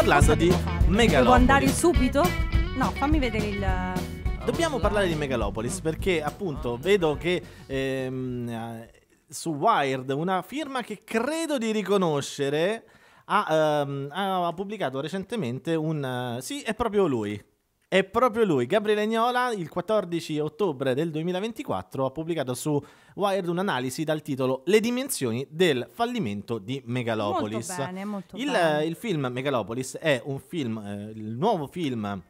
parlando di Megalopolis. Devo andare subito? No, fammi vedere il... Eh, Dobbiamo parlare di Megalopolis perché appunto vedo che ehm, su Wired una firma che credo di riconoscere ha, ehm, ha pubblicato recentemente un... Eh, sì, è proprio lui. È proprio lui, Gabriele Agnola, il 14 ottobre del 2024 ha pubblicato su Wired un'analisi dal titolo Le dimensioni del fallimento di Megalopolis. Molto bene, molto il, bene. il film Megalopolis è un film, eh, il nuovo film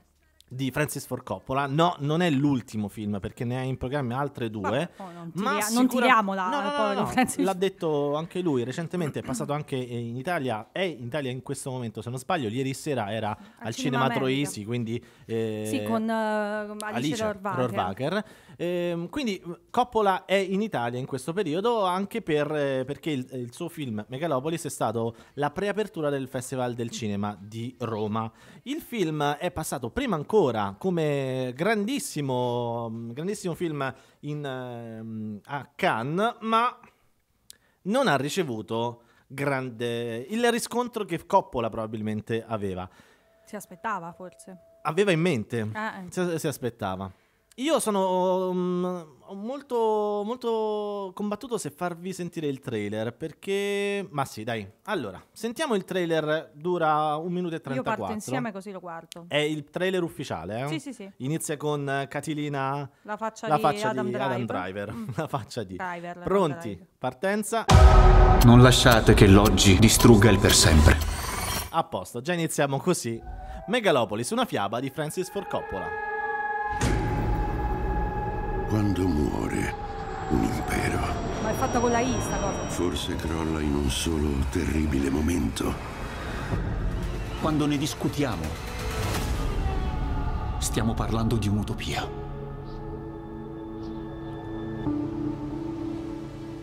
di Francis Ford Coppola. No, non è l'ultimo film perché ne ha in programma altre due. Oh, non, tiri- ma sicura... non tiriamola. la eh, no, no, no, no. L'ha detto anche lui recentemente, è passato anche eh, in Italia. È in Italia in questo momento, se non sbaglio, ieri sera era al, al Cinema, Cinema Troisi, quindi eh, Sì, con uh, Alice, Alice Rohrwacher. Eh, quindi Coppola è in Italia in questo periodo anche per, eh, perché il, il suo film Megalopolis è stato la preapertura del Festival del Cinema di Roma. Il film è passato prima ancora ancora come grandissimo, mm, grandissimo film in, eh, a Cannes, ma non ha ricevuto grande, il riscontro che Coppola probabilmente aveva. Si aspettava forse. Aveva in mente, ah, eh. si, si aspettava. Io sono um, molto, molto combattuto se farvi sentire il trailer perché... Ma sì, dai. Allora, sentiamo il trailer, dura 1 minuto e 34. Io parto insieme così lo guardo. È il trailer ufficiale, eh? Sì, sì, sì. Inizia con Catilina... La faccia, la di, Adam di Driver. Adam Driver. Mm. La faccia di... Driver, la Pronti? Driver. Partenza. Non lasciate che l'oggi distrugga il per sempre. A posto, già iniziamo così. Megalopolis, una fiaba di Francis Ford Coppola quando muore un impero. Ma è fatta con la I sta cosa. Forse crolla in un solo terribile momento. Quando ne discutiamo, stiamo parlando di un'utopia.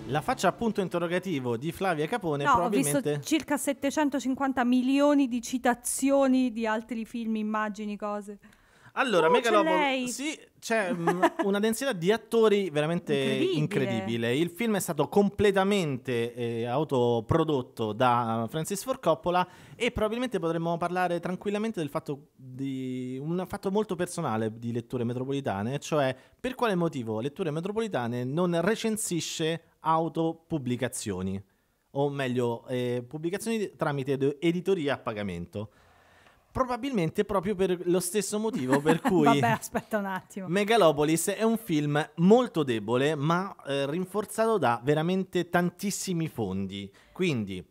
La faccia a punto interrogativo di Flavia Capone no, probabilmente... ho visto circa 750 milioni di citazioni di altri film, immagini, cose. Allora, oh, Megalobon... Sì, c'è mm, una densità di attori veramente incredibile. incredibile. Il film è stato completamente eh, autoprodotto da eh, Francis Ford Coppola e probabilmente potremmo parlare tranquillamente del fatto di un fatto molto personale di letture metropolitane, cioè per quale motivo letture metropolitane non recensisce autopubblicazioni o meglio eh, pubblicazioni tramite editoria a pagamento. Probabilmente proprio per lo stesso motivo per cui... Vabbè, aspetta un attimo. Megalopolis è un film molto debole, ma eh, rinforzato da veramente tantissimi fondi. Quindi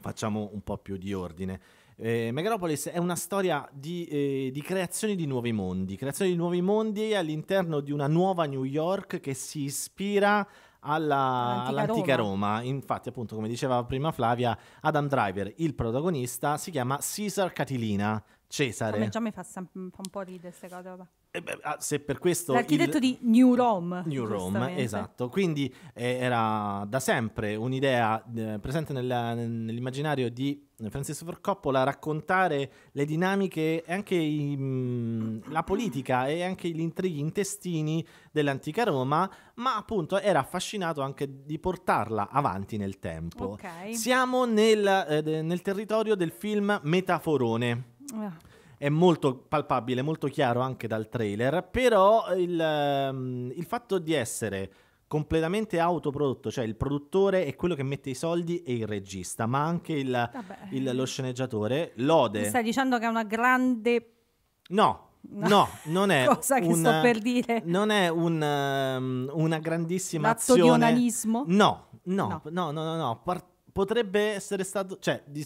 facciamo un po' più di ordine. Eh, Megalopolis è una storia di, eh, di, creazione di nuovi mondi, creazione di nuovi mondi all'interno di una nuova New York che si ispira alla, all'antica Roma. Roma. Infatti, appunto, come diceva prima Flavia, Adam Driver, il protagonista, si chiama Cesar Catilina. Cesare. Come già mi fa, sem- fa un po' ridere queste cose, vabbè. Eh ah, se per questo l'architetto il... di New Rome New Rome esatto quindi eh, era da sempre un'idea eh, presente nella, nell'immaginario di Francesco Ford Coppola raccontare le dinamiche e anche i, mm, la politica e anche gli intrighi intestini dell'antica Roma ma appunto era affascinato anche di portarla avanti nel tempo okay. siamo nel, eh, nel, territorio del film Metaforone ah è molto palpabile, molto chiaro anche dal trailer, però il, um, il fatto di essere completamente autoprodotto, cioè il produttore è quello che mette i soldi e il regista, ma anche il, il, lo sceneggiatore, lode. Mi stai dicendo che è una grande... No, No, non è cosa che una, sto per dire. Non è un, um, una grandissima L'atto azione. di onanismo? No, no, no, no, no, no, no. Par- potrebbe essere stato, cioè, di-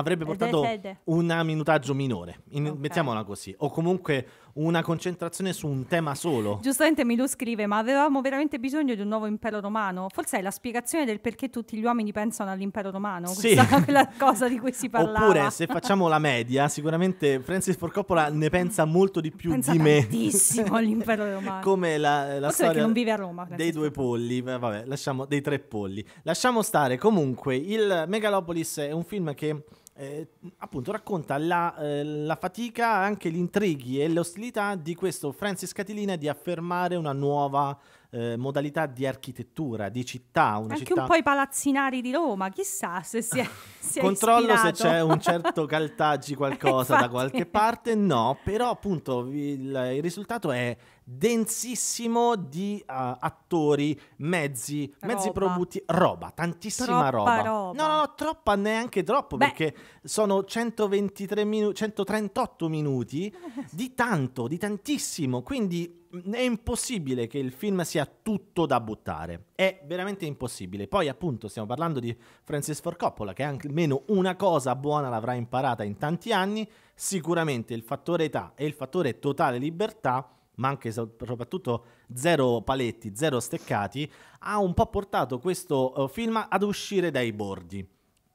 avrebbe portato un minutaggio minore, in, okay. mettiamola così, o comunque una concentrazione su un tema solo. Giustamente Milu scrive, ma avevamo veramente bisogno di un nuovo impero romano? Forse è la spiegazione del perché tutti gli uomini pensano all'impero romano, sì. questa è la cosa di cui si parlava. Oppure se facciamo la media, sicuramente Francis Ford Coppola ne pensa molto di più pensa di me. tantissimo all'impero romano. Come la, la Forse storia non vive a Roma. dei due polli, vabbè, lasciamo, dei tre polli. Lasciamo stare, comunque, il Megalopolis è un film che eh, appunto racconta la, eh, la, fatica, anche gli intrighi e le ostilità di questo Francis Catilina di affermare una nuova eh, modalità di architettura, di città. Anche città... un po' i palazzinari di Roma, chissà se si è. Si Controllo è se c'è un certo Caltaggi qualcosa da qualche parte, no, però appunto il, il risultato è densissimo di uh, attori, mezzi, roba. mezzi probuti, roba, tantissima roba. roba. No, no, troppa neanche troppo Beh. perché sono 123 minu- 138 minuti di tanto, di tantissimo, quindi è impossibile che il film sia tutto da buttare. È veramente impossibile. Poi, appunto, stiamo parlando di Francis Ford Coppola, che almeno una cosa buona l'avrà imparata in tanti anni. Sicuramente il fattore età e il fattore totale libertà ma anche soprattutto zero paletti, zero steccati, ha un po' portato questo eh, film ad uscire dai bordi.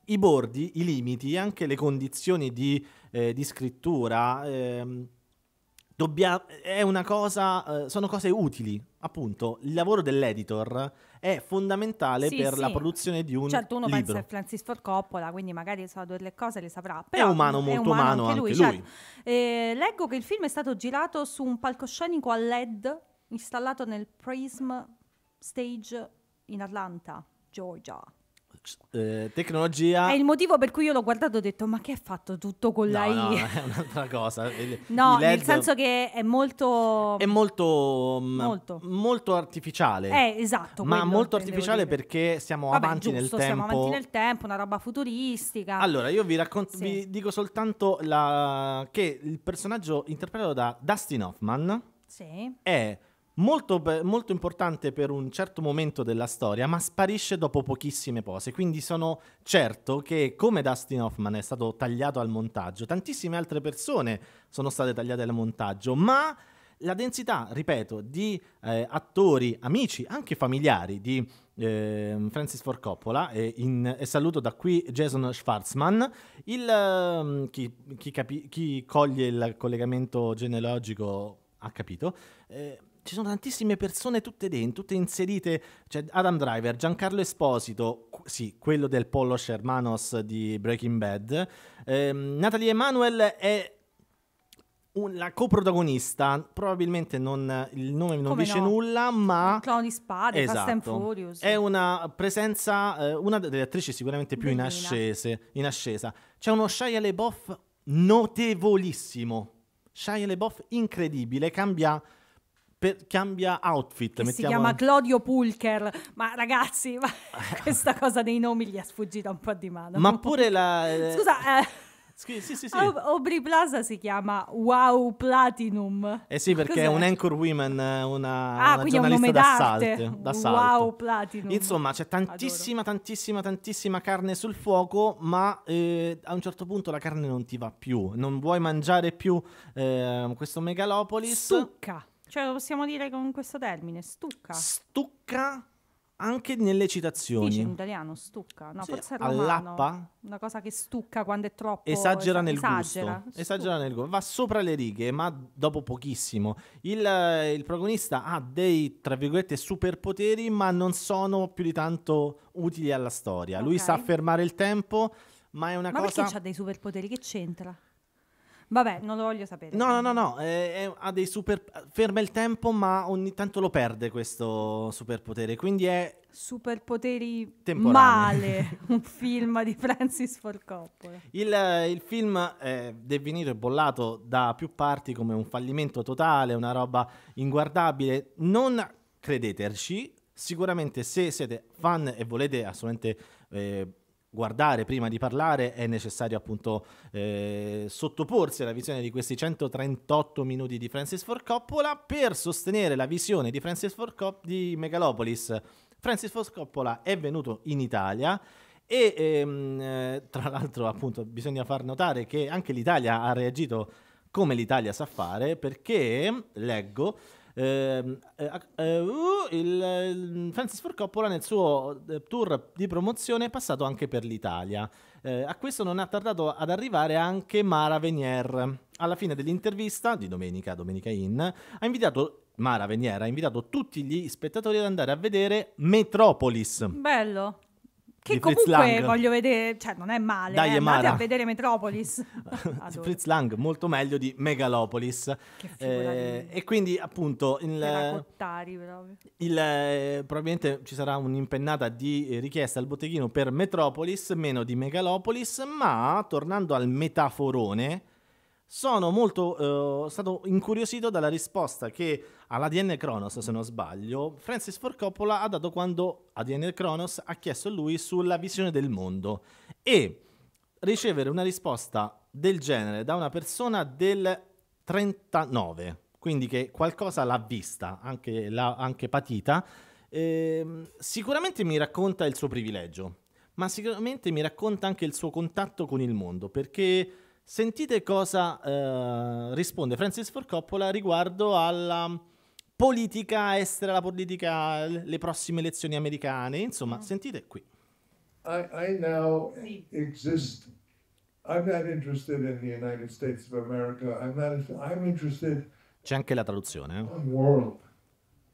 I bordi, i limiti e anche le condizioni di, eh, di scrittura eh, dobbia- cosa, eh, sono cose utili. Appunto, il lavoro dell'editor è fondamentale sì, per sì. la produzione di un certo uno libro. pensa a Francis Ford Coppola quindi magari sa delle cose le saprà però è umano molto umano, umano anche lui, anche lui. Certo. Eh, leggo che il film è stato girato su un palcoscenico a LED installato nel Prism Stage in Atlanta Georgia eh, tecnologia... È il motivo per cui io l'ho guardato e ho detto ma che è fatto tutto con la no, I? No, è un'altra cosa. no, LED... nel senso che è molto... È molto... Mm, molto, molto artificiale. È eh, esatto. Ma molto artificiale perché siamo Vabbè, avanti giusto, nel tempo. siamo avanti nel tempo, una roba futuristica. Allora, io vi, racconto, sì. vi dico soltanto la... che il personaggio interpretato da Dustin Hoffman sì. è Molto, molto, importante per un certo momento della storia, ma sparisce dopo pochissime pose. Quindi sono certo che, come Dustin Hoffman è stato tagliato al montaggio, tantissime altre persone sono state tagliate al montaggio, ma la densità, ripeto, di eh, attori, amici, anche familiari di eh, Francis Ford Coppola e, in, e, saluto da qui Jason Schwarzman il, ehm, chi, chi, capi, chi, coglie il collegamento genealogico ha capito. Eh, ci sono tantissime persone tutte dentro, tutte inserite, cioè Adam Driver, Giancarlo Esposito, sì, quello del Pollo Shermanos di Breaking Bad, ehm, Natalie Emanuel è la coprotagonista, probabilmente non, il nome non Come dice no? nulla, ma... Cloni Spade, esatto. Fast and esatto. Furious. È una presenza, eh, una delle attrici sicuramente più in, ascese, in, ascesa. C'è uno Shia LeBoff notevolissimo. Shia LeBoff incredibile, cambia per, cambia outfit. Si chiama Claudio Pulcher, ma ragazzi, ma questa cosa dei nomi gli è sfuggita un po' di mano. Ma pure la... Eh... Scusa, eh... Sì, sì, sì, sì. Aubrey Plaza si chiama Wow Platinum. Eh sì, perché Cos'è? è un anchor woman, una, ah, una giornalista d'assalto, d'assalto. Wow Platinum. Insomma, c'è tantissima, Adoro. tantissima, tantissima carne sul fuoco, ma eh, a un certo punto la carne non ti va più. Non vuoi mangiare più eh, questo megalopolis. Succa. Cioè, lo possiamo dire con questo termine, stucca. Stucca anche nelle citazioni. Dice in italiano stucca, no, sì, forse è all'appa. Una cosa che stucca quando è troppo esagera nel esagera, gusto. Esagera nel gusto. Va sopra le righe, ma dopo pochissimo. Il, il, protagonista ha dei tra virgolette superpoteri, ma non sono più di tanto utili alla storia. Okay. Lui sa fermare il tempo, ma è una ma cosa Ma perché ha dei superpoteri che c'entra? Vabbè, non lo voglio sapere. No, no, no, no. Eh, ha dei super. Ferma il tempo, ma ogni tanto lo perde questo superpotere. Quindi è. Superpoteri male. un film di Francis Ford Coppola. Il, il film è eh, definito e bollato da più parti come un fallimento totale, una roba inguardabile. Non credeterci. Sicuramente, se siete fan e volete assolutamente. Eh, guardare prima di parlare, è necessario appunto eh, sottoporsi alla visione di questi 138 minuti di Francis Ford Coppola per sostenere la visione di Francis Ford Cop- di Megalopolis. Francis Ford Coppola è venuto in Italia e ehm, eh, tra l'altro appunto bisogna far notare che anche l'Italia ha reagito come l'Italia sa fare perché leggo Ehm, eh, eh, uh, il Francis Ford Coppola nel suo eh, tour di promozione è passato anche per l'Italia. Eh, a questo non ha tardato ad arrivare anche Mara Venier. Alla fine dell'intervista di domenica, Domenica In, ha invitato Mara Venier ha invitato tutti gli spettatori ad andare a vedere Metropolis. Bello. Che comunque Lang. voglio vedere, cioè non è male, Dai, eh, andate a vedere Metropolis. Fritz Lang, molto meglio di Megalopolis. Eh, E quindi appunto il, il, eh, probabilmente ci sarà un'impennata di richieste al botteghino per Metropolis, meno di Megalopolis, ma tornando al metaforone sono molto eh, stato incuriosito dalla risposta che all'ADN Kronos, se non sbaglio, Francis Ford Coppola ha dato quando ADN Kronos ha chiesto a lui sulla visione del mondo e ricevere una risposta del genere da una persona del 39, quindi che qualcosa l'ha vista, anche, l'ha anche patita, eh, sicuramente mi racconta il suo privilegio, ma sicuramente mi racconta anche il suo contatto con il mondo, perché Sentite cosa eh, risponde Francis Ford Coppola riguardo alla politica estera, la politica, le prossime elezioni americane. Insomma, mm. sentite qui. I, I now exist. I'm not interested in the United States of America. I'm not. I'm interested. C'è anche la traduzione. Eh? World,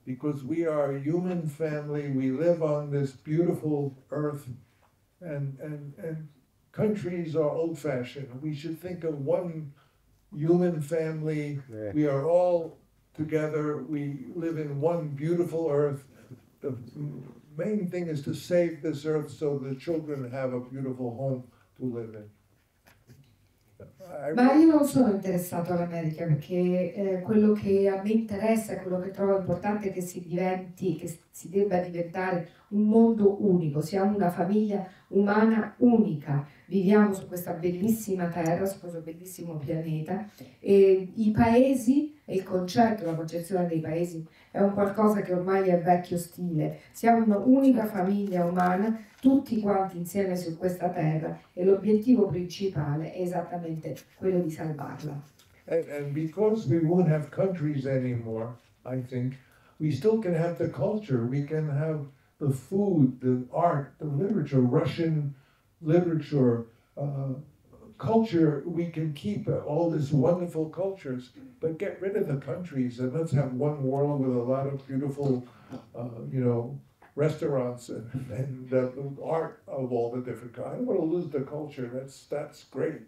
because we are a human family. We live on this beautiful earth, and and and countries are old fashioned. We should think of one human family. Yeah. We are all together. We live in one beautiful earth. The main thing is to save this earth so the children have a beautiful home to live in. Eh, Ma io non sono interessato all'America perché eh, quello che a me interessa, quello che trovo importante è che si diventi, che si debba diventare un mondo unico, siamo una famiglia umana unica, viviamo su questa bellissima terra, su questo bellissimo pianeta e i paesi e il concetto, la concezione dei paesi è un qualcosa che ormai è vecchio stile. Siamo un'unica certo. famiglia umana, tutti quanti insieme su questa terra e l'obiettivo principale è esattamente quello di salvarla. And, and because we won't have countries anymore, I think, we still can have the culture, we can have the food, the art, the literature, Russian literature, uh, culture, we can keep all these wonderful cultures, but get rid of the countries and let's have one world with a lot of beautiful, uh, you know, restaurants and, and art of all the different kinds. I don't want to lose the culture. That's that's great.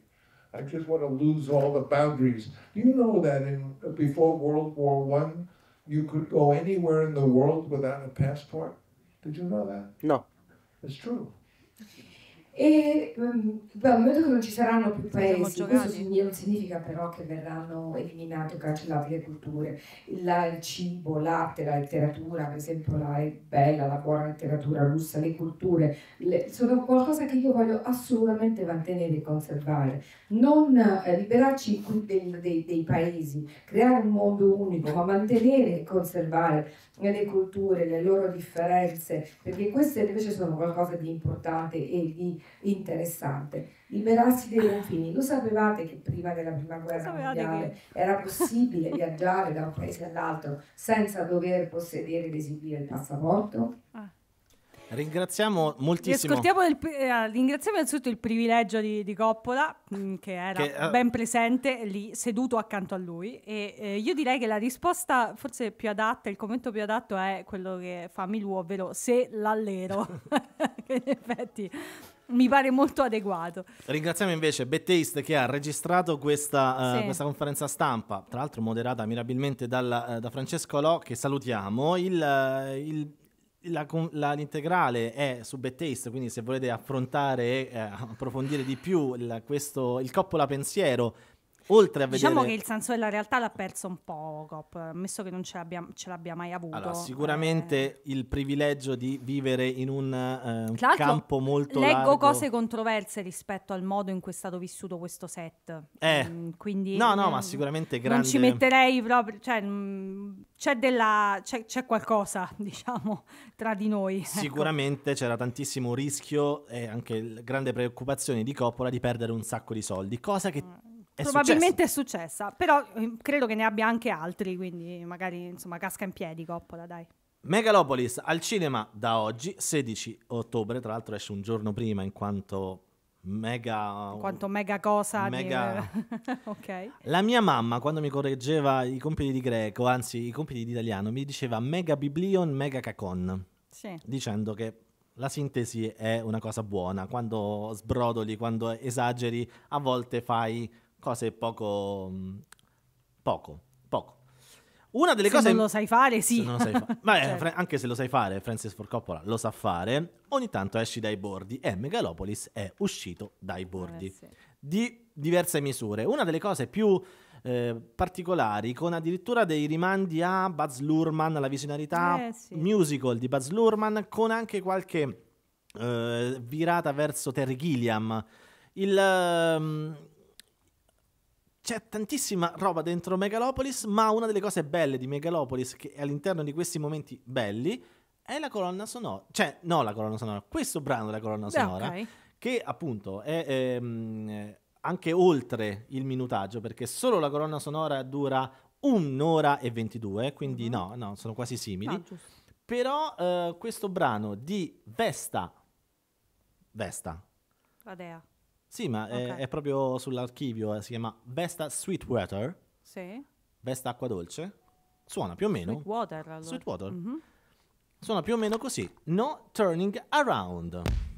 I just want to lose all the boundaries. Do you know that in before World War One, you could go anywhere in the world without a passport? Did you know that? No. It's true. E ehm, beh, al momento che non ci saranno più paesi, questo non significa però che verranno eliminate o cancellate le culture, la, il cibo, l'arte, la letteratura, per esempio la bella, la buona letteratura russa, le culture, le, sono qualcosa che io voglio assolutamente mantenere e conservare. Non eh, liberarci dei, dei, dei, paesi, creare un mondo unico, ma mantenere e conservare le culture, le loro differenze, perché queste invece sono qualcosa di importante e di interessante. Liberarsi dei confini. Lo sapevate che prima della prima guerra mondiale che... era possibile viaggiare da un paese all'altro senza dover possedere ed esibire il passaporto? Ah. Ringraziamo moltissimo. Il, eh, ringraziamo innanzitutto il privilegio di, di Coppola, mh, mm, che era che, uh, ben presente lì, seduto accanto a lui. E eh, io direi che la risposta forse più adatta, il commento più adatto è quello che fa Milu, ovvero se l'allero. che in effetti mi pare molto adeguato. Ringraziamo invece Betteist che ha registrato questa, eh, sì. questa conferenza stampa, tra l'altro moderata mirabilmente dal, uh, da Francesco Lò, che salutiamo. Il, uh, il la, la, l'integrale è su Bettaste, quindi se volete affrontare e eh, approfondire di più il, questo, il coppola pensiero oltre a diciamo vedere... Diciamo che il senso della realtà l'ha perso un po' Cop, ammesso che non ce l'abbia, ce l'abbia mai avuto. Allora, sicuramente eh... il privilegio di vivere in un, eh, campo molto leggo largo. cose controverse rispetto al modo in cui è stato vissuto questo set. Eh. Mm, quindi No, no, ma sicuramente grande... Non ci metterei proprio, cioè mh, mm, c'è, della, c'è, c'è, qualcosa, diciamo, tra di noi. Ecco. Sicuramente ecco. c'era tantissimo rischio e anche grande preoccupazione di Coppola di perdere un sacco di soldi, cosa che mm è Probabilmente successo. è successa, però ehm, credo che ne abbia anche altri, quindi magari insomma casca in piedi Coppola, dai. Megalopolis al cinema da oggi, 16 ottobre, tra l'altro esce un giorno prima in quanto mega... Quanto mega cosa? Mega... Di... ok. La mia mamma quando mi correggeva i compiti di greco, anzi i compiti di italiano, mi diceva mega biblion, mega cacon, sì. dicendo che la sintesi è una cosa buona, quando sbrodoli, quando esageri, a volte fai cose poco... Mm, poco, poco. Una delle se cose... Se non lo sai fare, sì. Se sai fa- Vabbè, certo. Fra- anche se lo sai fare, Francis Ford Coppola lo sa fare, ogni tanto esci dai bordi e Megalopolis è uscito dai bordi. Vabbè, eh, sì. Di diverse misure. Una delle cose più... Eh, particolari con addirittura dei rimandi a Buzz Lurman, la visionarità eh, sì. musical di Buzz Lurman, con anche qualche eh, virata verso Terry Gilliam. Il, mm, c'è tantissima roba dentro Megalopolis, ma una delle cose belle di Megalopolis, che è all'interno di questi momenti belli, è la colonna sonora. Cioè, no, la colonna sonora, questo brano della colonna sonora, okay. che appunto è, è, ehm, anche oltre il minutaggio, perché solo la colonna sonora dura un'ora e 22, quindi mm-hmm. no, no, sono quasi simili. No, ah, Però eh, questo brano di Vesta, Vesta, la dea. Sì, ma okay. è, è, proprio sull'archivio, eh, si chiama Besta Sweetwater. Sì. Besta acqua dolce. Suona più o meno. Sweetwater allora. Sweetwater. Mm-hmm. Suona più o meno così. No turning around.